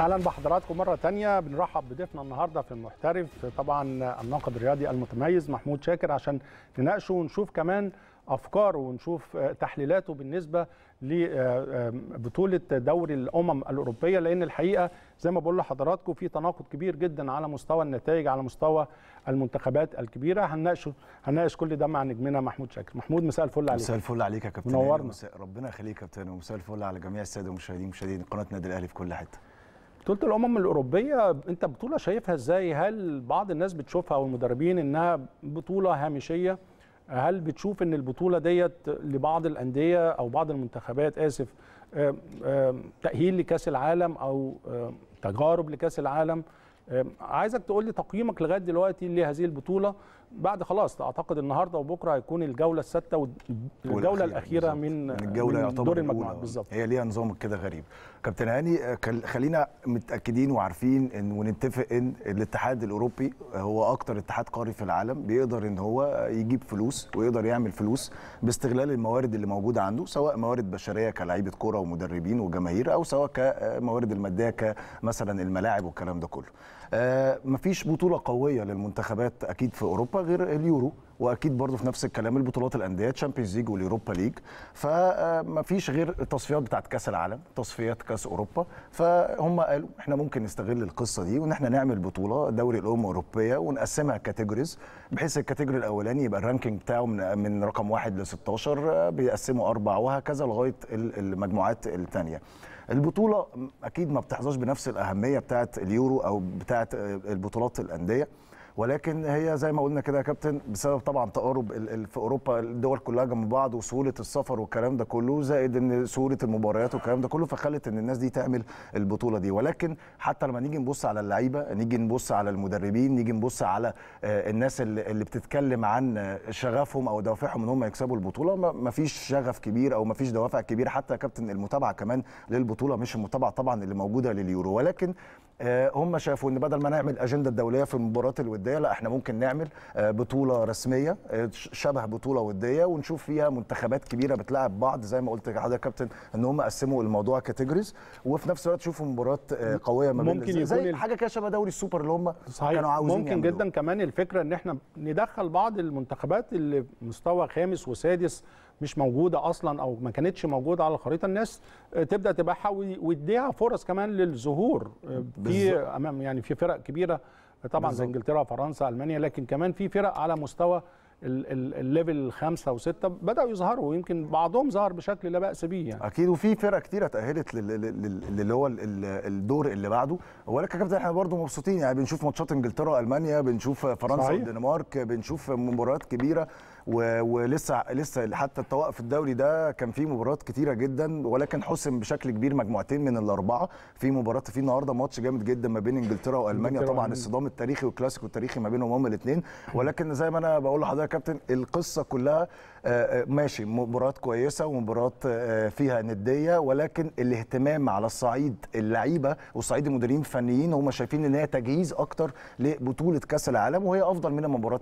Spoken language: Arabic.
اهلا بحضراتكم مره تانية بنرحب بضيفنا النهارده في المحترف طبعا الناقد الرياضي المتميز محمود شاكر عشان نناقشه ونشوف كمان افكاره ونشوف تحليلاته بالنسبه لبطوله دوري الامم الاوروبيه لان الحقيقه زي ما بقول لحضراتكم في تناقض كبير جدا على مستوى النتائج على مستوى المنتخبات الكبيره هنناقشه هنناقش كل ده مع نجمنا محمود شاكر محمود مساء الفل عليك مساء الفل عليك يا كابتن منورنا ربنا يخليك يا كابتن ومساء الفل على جميع الساده المشاهدين مشاهدين قناه النادي الاهلي في كل حته بطوله الامم الاوروبيه انت بطوله شايفها ازاي هل بعض الناس بتشوفها او المدربين انها بطوله هامشيه هل بتشوف ان البطوله ديت لبعض الانديه او بعض المنتخبات اسف آه، آه، تاهيل لكاس العالم او آه، تجارب لكاس العالم عايزك تقول لي تقييمك لغايه دلوقتي لهذه البطوله بعد خلاص اعتقد النهارده وبكره هيكون الجوله السادسه والجوله الاخيره يعني من الجوله من دور المجموعات بالظبط هي ليها نظام كده غريب كابتن هاني آه، خلينا متاكدين وعارفين ان ونتفق ان الاتحاد الاوروبي هو اكتر اتحاد قاري في العالم بيقدر ان هو يجيب فلوس ويقدر يعمل فلوس باستغلال الموارد اللي موجوده عنده سواء موارد بشريه كلعيبه كوره ومدربين وجماهير او سواء كموارد آه، الماديه كمثلا الملاعب والكلام ده كله آه، مفيش بطوله قويه للمنتخبات اكيد في اوروبا غير اليورو واكيد برضه في نفس الكلام البطولات الانديه تشامبيونز ليج واليوروبا ليج فما فيش غير التصفيات بتاعت كاس العالم تصفيات كاس اوروبا فهم قالوا احنا ممكن نستغل القصه دي وان احنا نعمل بطوله دوري الامم الاوروبيه ونقسمها كاتيجوريز بحيث الكاتيجوري الاولاني يبقى الرانكينج بتاعه من, من رقم واحد ل 16 آه، بيقسموا اربع وهكذا لغايه المجموعات الثانيه البطوله اكيد ما بتحظاش بنفس الاهميه بتاعت اليورو او بتاعت آه، البطولات الانديه ولكن هي زي ما قلنا كده يا كابتن بسبب طبعا تقارب في اوروبا الدول كلها جنب بعض وسهوله السفر والكلام ده كله زائد ان سهوله المباريات والكلام ده كله فخلت ان الناس دي تعمل البطوله دي ولكن حتى لما نيجي نبص على اللعيبه نيجي نبص على المدربين نيجي نبص على آه، الناس اللي بتتكلم عن شغفهم او دوافعهم ان هم يكسبوا البطوله ما فيش شغف كبير او ما فيش دوافع كبيره حتى يا كابتن المتابعه كمان للبطوله مش المتابعه طبعا اللي موجوده لليورو ولكن آه، هم شافوا ان بدل ما نعمل اجنده دوليه في المباريات الوديه وديه لا احنا ممكن نعمل آه، بطوله رسميه آه، شبه بطوله وديه ونشوف فيها منتخبات كبيره بتلعب بعض زي ما قلت لحضرتك يا كابتن ان هم قسموا الموضوع كاتيجوريز وفي نفس الوقت تشوفوا مباريات آه، قويه ما بين ممكن يكون زي حاجه كده شبه دوري السوبر اللي هم صحيح. كانوا عاوزين ممكن يعملوه. جدا كمان الفكره ان احنا ندخل بعض المنتخبات اللي مستوى خامس وسادس مش موجوده اصلا او ما كانتش موجوده على الخريطه الناس تبدا تباعها ويديها فرص كمان للظهور في امام يعني في فرق كبيره طبعا زي انجلترا فرنسا المانيا لكن كمان في فرق على مستوى الليفل الخمسه وسته بداوا يظهروا ويمكن بعضهم ظهر بشكل لا باس به يعني اكيد وفي فرق كتيره تأهلت للي هو الدور اللي بعده ولكن كابتن احنا برضه مبسوطين يعني بنشوف ماتشات انجلترا والمانيا بنشوف فرنسا صحيح. والدنمارك بنشوف مباريات كبيره و... ولسه لسه حتى التوقف الدوري ده كان فيه مباريات كتيره جدا ولكن حسم بشكل كبير مجموعتين من الاربعه في مباراه في النهارده ماتش جامد جدا ما بين انجلترا والمانيا طبعا الصدام التاريخي والكلاسيكو التاريخي ما بينهم هما الاثنين ولكن زي ما انا بقول لحضرتك كابتن القصه كلها آه، آه، ماشي مباراه كويسه ومباراه آه، فيها نديه ولكن الاهتمام على الصعيد اللعيبه وصعيد المديرين الفنيين هم شايفين ان هي تجهيز اكتر لبطوله كاس العالم وهي افضل من المباراه